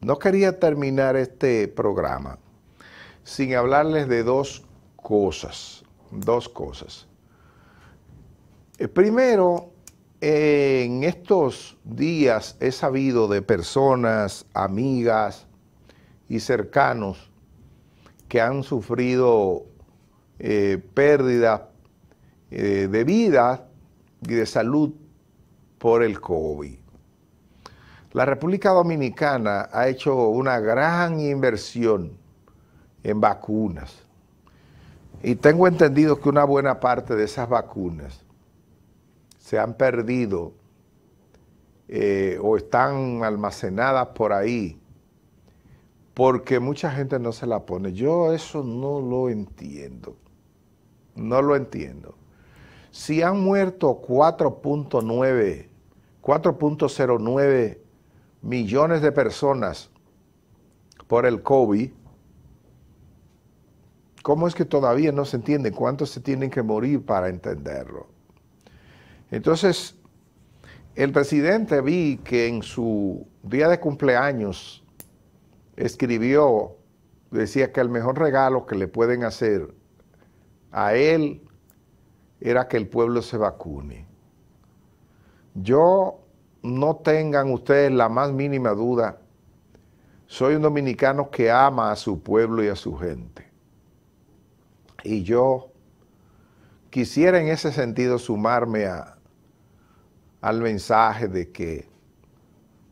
no quería terminar este programa sin hablarles de dos cosas, dos cosas. Eh, primero, en estos días he sabido de personas, amigas y cercanos que han sufrido eh, pérdidas eh, de vida y de salud por el COVID. La República Dominicana ha hecho una gran inversión en vacunas. Y tengo entendido que una buena parte de esas vacunas se han perdido eh, o están almacenadas por ahí porque mucha gente no se la pone. Yo eso no lo entiendo. No lo entiendo. Si han muerto 4.9, 4.09 millones de personas por el COVID, ¿cómo es que todavía no se entiende cuántos se tienen que morir para entenderlo? Entonces, el presidente vi que en su día de cumpleaños escribió, decía que el mejor regalo que le pueden hacer a él era que el pueblo se vacune. Yo no tengan ustedes la más mínima duda, soy un dominicano que ama a su pueblo y a su gente. Y yo quisiera en ese sentido sumarme al mensaje de que,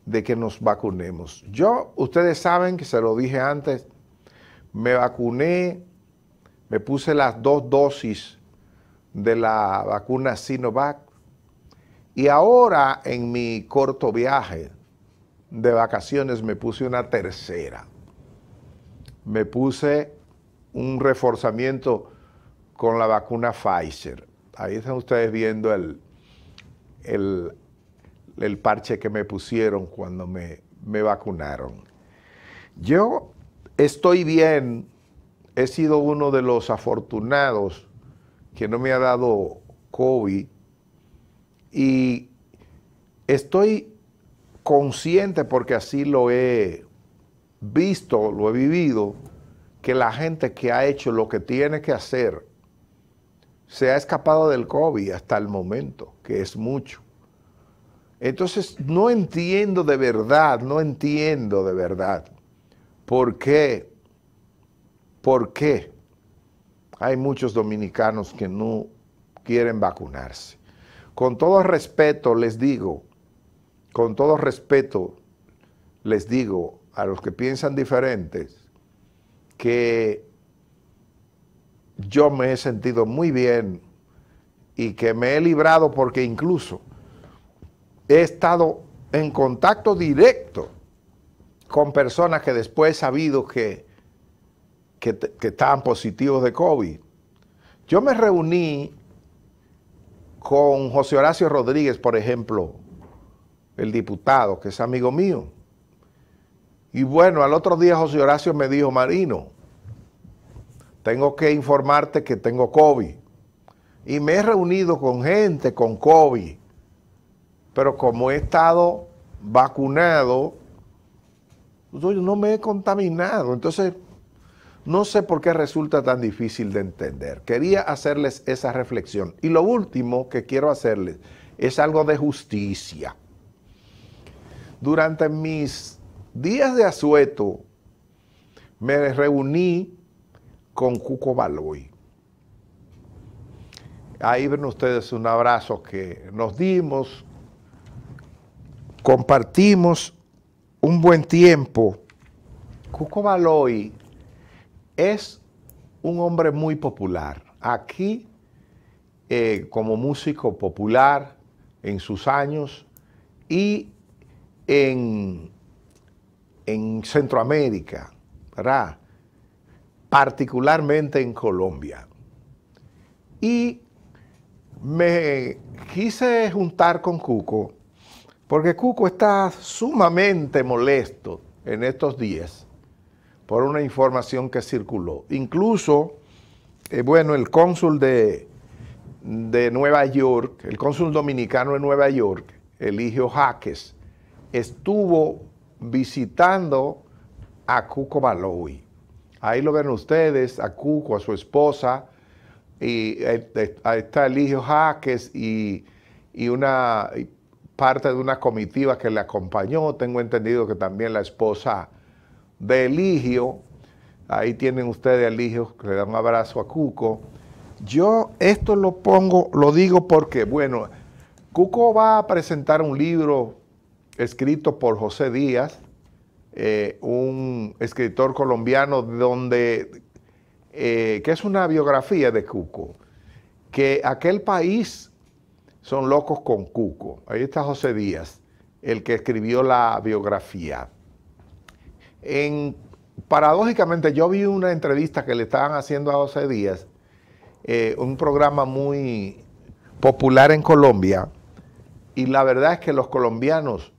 de que nos vacunemos. Yo, ustedes saben que se lo dije antes, me vacuné, me puse las dos dosis de la vacuna Sinovac y ahora en mi corto viaje de vacaciones me puse una tercera. Me puse un reforzamiento con la vacuna Pfizer. Ahí están ustedes viendo el, el, parche que me pusieron cuando me, me vacunaron. Yo estoy bien, he sido uno de los afortunados que no me ha dado COVID y estoy consciente, porque así lo he visto, lo he vivido, que la gente que ha hecho lo que tiene que hacer se ha escapado del COVID hasta el momento, que es mucho. Entonces, no entiendo de verdad, no entiendo de verdad por qué, por qué hay muchos dominicanos que no quieren vacunarse. Con todo respeto les digo, con todo respeto les digo a los que piensan diferentes, que yo me he sentido muy bien y que me he librado porque incluso he estado en contacto directo con personas que después he sabido que, que, estaban positivos de COVID. Yo me reuní con José Horacio Rodríguez, por ejemplo, el diputado, que es amigo mío. Y bueno, al otro día José Horacio me dijo, Marino, tengo que informarte que tengo COVID. Y me he reunido con gente con COVID. Pero como he estado vacunado, pues, no me he contaminado. Entonces, no sé por qué resulta tan difícil de entender. Quería hacerles esa reflexión. Y lo último que quiero hacerles es algo de justicia. Durante mis días de asueto, me reuní con Cuco Baloy. Ahí ven ustedes un abrazo que nos dimos, compartimos un buen tiempo. Cuco Baloy es un hombre muy popular. Aquí, eh, como músico popular en sus años y en, en Centroamérica, particularmente en Colombia. Y me quise juntar con Cuco, porque Cuco está sumamente molesto en estos días por una información que circuló. Incluso, eh, bueno, el cónsul de, de Nueva York, el cónsul dominicano de Nueva York, Eligio Jaques, estuvo visitando a Cuco Baloy. Ahí lo ven ustedes, a Cuco, a su esposa, y eh, ahí está Eligio Jaques y, una parte de una comitiva que le acompañó. Tengo entendido que también la esposa de Eligio. Ahí tienen ustedes a Eligio, que le da un abrazo a Cuco. Yo esto lo pongo, lo digo porque, bueno, Cuco va a presentar un libro escrito por José Díaz, eh, un escritor colombiano, donde, eh, que es una biografía de Cuco, que aquel país son locos con Cuco. Ahí está José Díaz, el que escribió la biografía paradójicamente, yo vi una entrevista que le estaban haciendo a 12 días eh, un programa muy popular en Colombia, y la verdad es que los colombianos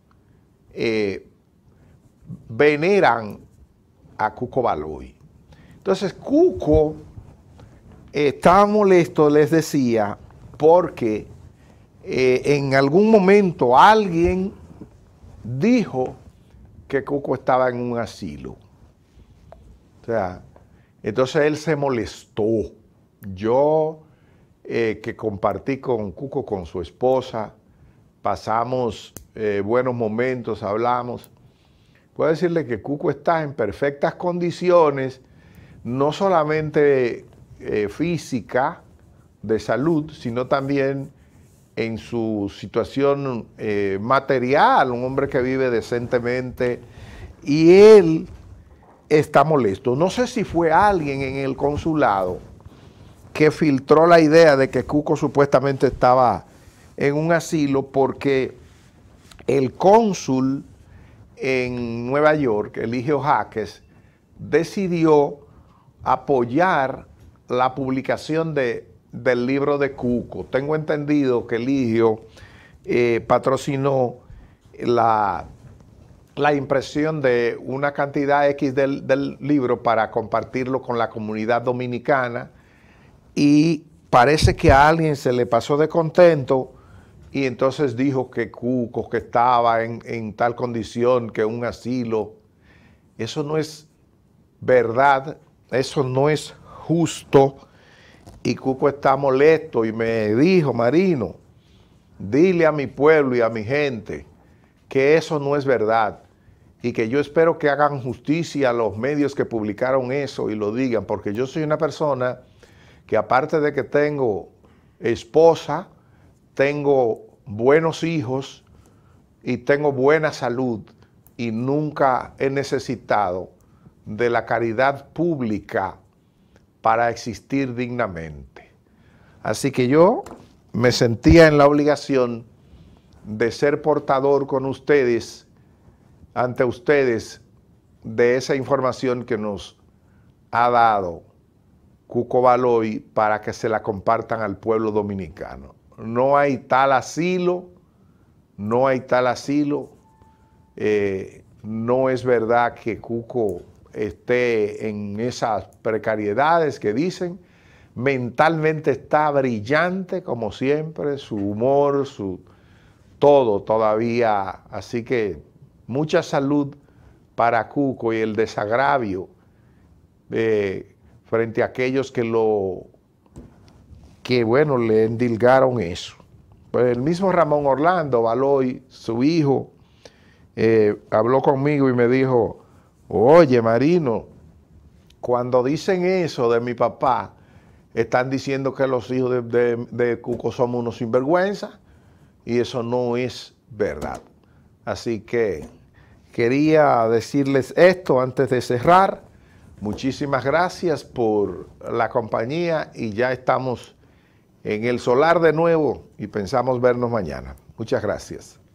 eh, veneran a Cuco Baloy. Entonces, Cuco estaba molesto, les decía, porque eh, en algún momento alguien dijo que Cuco estaba en un asilo. O sea, entonces él se molestó. Yo, eh, que compartí con Cuco, con su esposa, pasamos eh, buenos momentos, hablamos. Puedo decirle que Cuco está en perfectas condiciones, no solamente eh, física, de salud, sino también en su situación eh, material, un hombre que vive decentemente, y él está molesto. No sé si fue alguien en el consulado que filtró la idea de que Cuco supuestamente estaba en un asilo porque el cónsul en Nueva York, Eligio Jaques, decidió apoyar la publicación de del libro de Cuco. Tengo entendido que Ligio eh, patrocinó la, la, impresión de una cantidad X del, libro para compartirlo con la comunidad dominicana y parece que a alguien se le pasó de contento y entonces dijo que Cuco, que estaba en, en, tal condición, que un asilo. Eso no es verdad, eso no es justo, y Cuco está molesto y me dijo, Marino, dile a mi pueblo y a mi gente que eso no es verdad y que yo espero que hagan justicia a los medios que publicaron eso y lo digan, porque yo soy una persona que aparte de que tengo esposa, tengo buenos hijos y tengo buena salud y nunca he necesitado de la caridad pública para existir dignamente. Así que yo me sentía en la obligación de ser portador con ustedes, ante ustedes, de esa información que nos ha dado Cuco Baloy para que se la compartan al pueblo dominicano. No hay tal asilo, no hay tal asilo. Eh, no es verdad que Cuco esté en esas precariedades que dicen. Mentalmente está brillante, como siempre, su humor, su todo todavía. Así que mucha salud para Cuco y el desagravio eh, frente a aquellos que lo que bueno le endilgaron eso. Pues el mismo Ramón Orlando Baloy, su hijo, eh, habló conmigo y me dijo, Oye, Marino, cuando dicen eso de mi papá, están diciendo que los hijos de, Cuco somos unos sinvergüenza y eso no es verdad. Así que quería decirles esto antes de cerrar. Muchísimas gracias por la compañía y ya estamos en el solar de nuevo y pensamos vernos mañana. Muchas gracias.